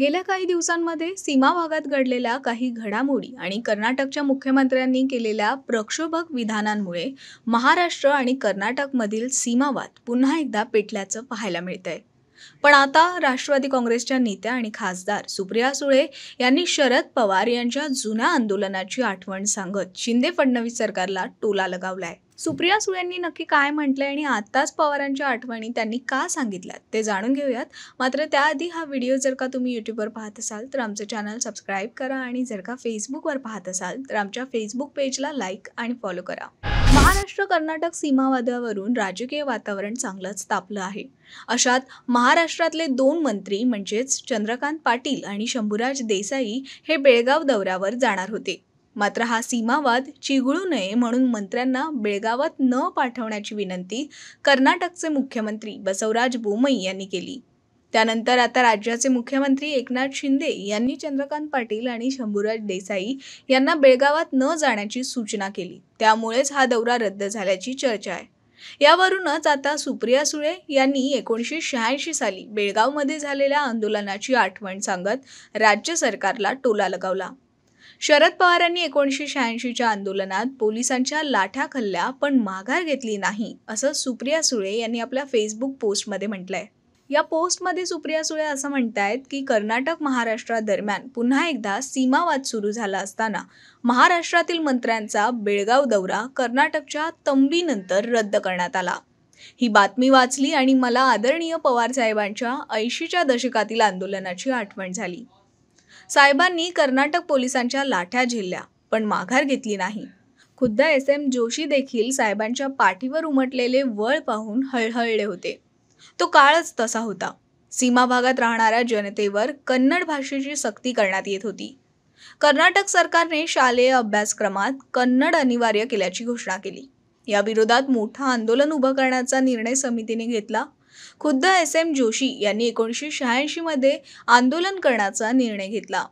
गेल्या काही दिवसांमध्ये सीमा भागात घडलेल्या काही घडामोडी आणि कर्नाटकच्या मुख्यमंत्र्यांनी केलेल्या प्रक्षोभक विधानांमुळे महाराष्ट्र आणि कर्नाटकमधील सीमावाद पुन्हा एकदा पेटल्याचं पाहायला मिळतंय पण आता राष्ट्रवादी काँग्रेसच्या नेत्या आणि खासदार सुप्रिया सुळे यांनी शरद पवार यांच्या जुन्या आंदोलनाची आठवण सांगत शिंदे फडणवीस सरकारला टोला लगावलाय सुप्रिया सुळे यांनी नक्की काय म्हटलंय आणि आताच पवारांच्या आठवणी त्यांनी का सांगितल्यात ते जाणून घेऊयात मात्र त्याआधी हा व्हिडिओ जर का तुम्ही युट्यूबवर पाहत असाल तर आमचं चॅनल सबस्क्राईब करा आणि जर का फेसबुकवर पाहत असाल तर आमच्या फेसबुक पेजला लाईक आणि फॉलो करा महाराष्ट्र कर्नाटक सीमावादावरून राजकीय वातावरण चांगलंच तापलं आहे अशात महाराष्ट्रातले दोन मंत्री म्हणजेच चंद्रकांत पाटील आणि शंभूराज देसाई हे बेळगाव दौऱ्यावर जाणार होते मात्र हा सीमावाद चिघळू नये म्हणून मंत्र्यांना बेळगावात न पाठवण्याची विनंती कर्नाटकचे मुख्यमंत्री बसवराज बोमई यांनी केली त्यानंतर आता राज्याचे मुख्यमंत्री एकनाथ शिंदे यांनी चंद्रकांत पाटील आणि शंभूराज देसाई यांना बेळगावात न जाण्याची सूचना केली त्यामुळेच हा दौरा रद्द झाल्याची चर्चा आहे यावरूनच आता सुप्रिया सुळे यांनी एकोणीशे शहाऐंशी साली बेळगावमध्ये झालेल्या आंदोलनाची आठवण सांगत राज्य सरकारला टोला लगावला शरद पवारांनी एकोणीसशे शहाऐंशीच्या आंदोलनात पोलिसांच्या लाठा खल्ल्या पण माघार घेतली नाही असं सुप्रिया सुळे यांनी आपल्या फेसबुक पोस्टमध्ये म्हटलंय या पोस्टमध्ये सुप्रिया सुळे असं म्हणतायत की कर्नाटक महाराष्ट्रादरम्यान दरम्यान पुन्हा एकदा सीमावाद सुरू झाला असताना महाराष्ट्रातील मंत्र्यांचा बेळगाव दौरा कर्नाटकच्या तंबीनंतर रद्द करण्यात आला ही बातमी वाचली आणि मला आदरणीय पवार साहेबांच्या ऐंशीच्या दशकातील आंदोलनाची आठवण झाली साहेबांनी कर्नाटक पोलिसांच्या लाठ्या झेलल्या पण माघार घेतली नाही खुद्द एस एम जोशी देखील साहेबांच्या पाठीवर उमटलेले वळ पाहून हळहळले होते तो काळच तसा होता सीमा भागात राहणाऱ्या जनतेवर कन्नड भाषेची सक्ती करण्यात येत होती कर्नाटक सरकारने शालेय अभ्यासक्रमात कन्नड अनिवार्य केल्याची घोषणा केली या विरोधात मोठं आंदोलन उभं करण्याचा निर्णय समितीने घेतला खुद्द एस एम जोशी यांनी एकोणीसशे मध्ये आंदोलन करण्याचा निर्णय घेतला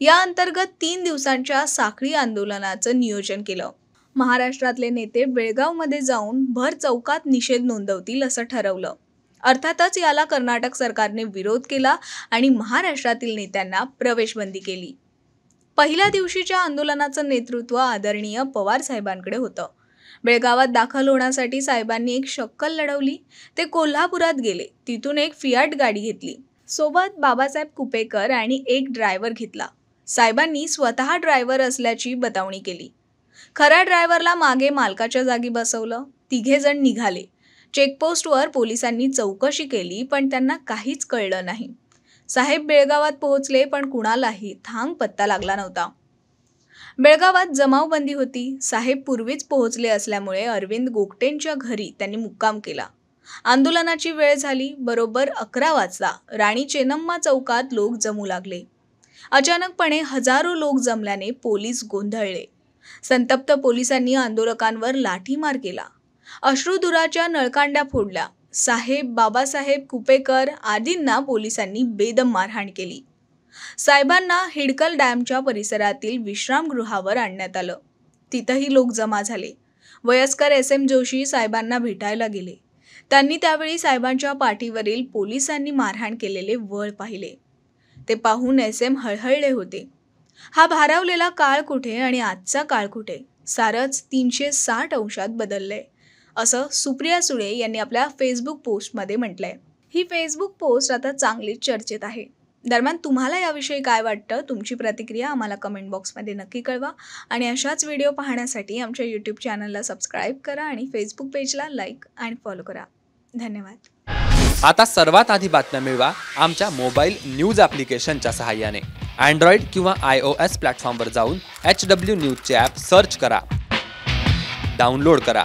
या अंतर्गत तीन दिवसांच्या साखळी आंदोलनाचं नियोजन केलं महाराष्ट्रातले नेते बेळगावमध्ये जाऊन भर चौकात निषेध नोंदवतील असं ठरवलं अर्थातच याला कर्नाटक सरकारने विरोध केला आणि महाराष्ट्रातील नेत्यांना प्रवेशबंदी केली पहिल्या दिवशीच्या आंदोलनाचं नेतृत्व आदरणीय पवार साहेबांकडे होतं बेळगावात दाखल होण्यासाठी साहेबांनी एक शक्कल लढवली ते कोल्हापुरात गेले तिथून एक फियाट गाडी घेतली सोबत बाबासाहेब कुपेकर आणि एक ड्रायव्हर घेतला साहेबांनी स्वतः ड्रायव्हर असल्याची बतावणी केली खऱ्या ड्रायव्हरला मागे मालकाच्या जागी बसवलं तिघेजण निघाले चेकपोस्टवर पोलिसांनी चौकशी केली पण त्यांना काहीच कळलं नाही साहेब बेळगावात पोहोचले पण कुणालाही थांग पत्ता लागला नव्हता बेळगावात जमावबंदी होती साहेब पूर्वीच पोहोचले असल्यामुळे अरविंद गोगटेंच्या घरी त्यांनी मुक्काम केला आंदोलनाची वेळ झाली बरोबर अकरा वाजता राणी चेनम्मा चौकात लोक जमू लागले अचानकपणे हजारो लोक जमल्याने पोलीस गोंधळले संतप्त पोलिसांनी आंदोलकांवर लाठीमार केला अश्रुधुराच्या नळकांड्या फोडल्या साहेब बाबासाहेब कुपेकर आदींना पोलिसांनी बेदम मारहाण केली साहेबांना हिडकल डॅमच्या परिसरातील विश्रामगृहावर आणण्यात आलं तिथंही लोक जमा झाले वयस्कर एस एम जोशी साहेबांना भेटायला गेले त्यांनी त्यावेळी साहेबांच्या पाठीवरील पोलिसांनी मारहाण केलेले वळ पाहिले ते पाहून एस एम हळहळले होते हा भारावलेला काळ कुठे आणि आजचा काळ कुठे सारच तीनशे साठ अंशात बदललंय असं सुप्रिया सुळे यांनी आपल्या फेसबुक पोस्टमध्ये म्हटलं आहे ही फेसबुक पोस्ट आता चांगली चर्चेत आहे दरम्यान तुम्हाला याविषयी काय वाटतं तुमची प्रतिक्रिया आम्हाला कमेंट बॉक्समध्ये नक्की कळवा आणि अशाच व्हिडिओ पाहण्यासाठी आमच्या यूट्यूब चॅनलला सबस्क्राईब करा आणि फेसबुक पेजला लाईक आणि फॉलो करा धन्यवाद आता सर्वात आधी बातम्या मिळवा आमच्या मोबाईल न्यूज ॲप्लिकेशनच्या सहाय्याने अँड्रॉइड किंवा आय ओ एस प्लॅटफॉर्मवर जाऊन एच डब्ल्यू न्यूजचे ॲप सर्च करा डाउनलोड करा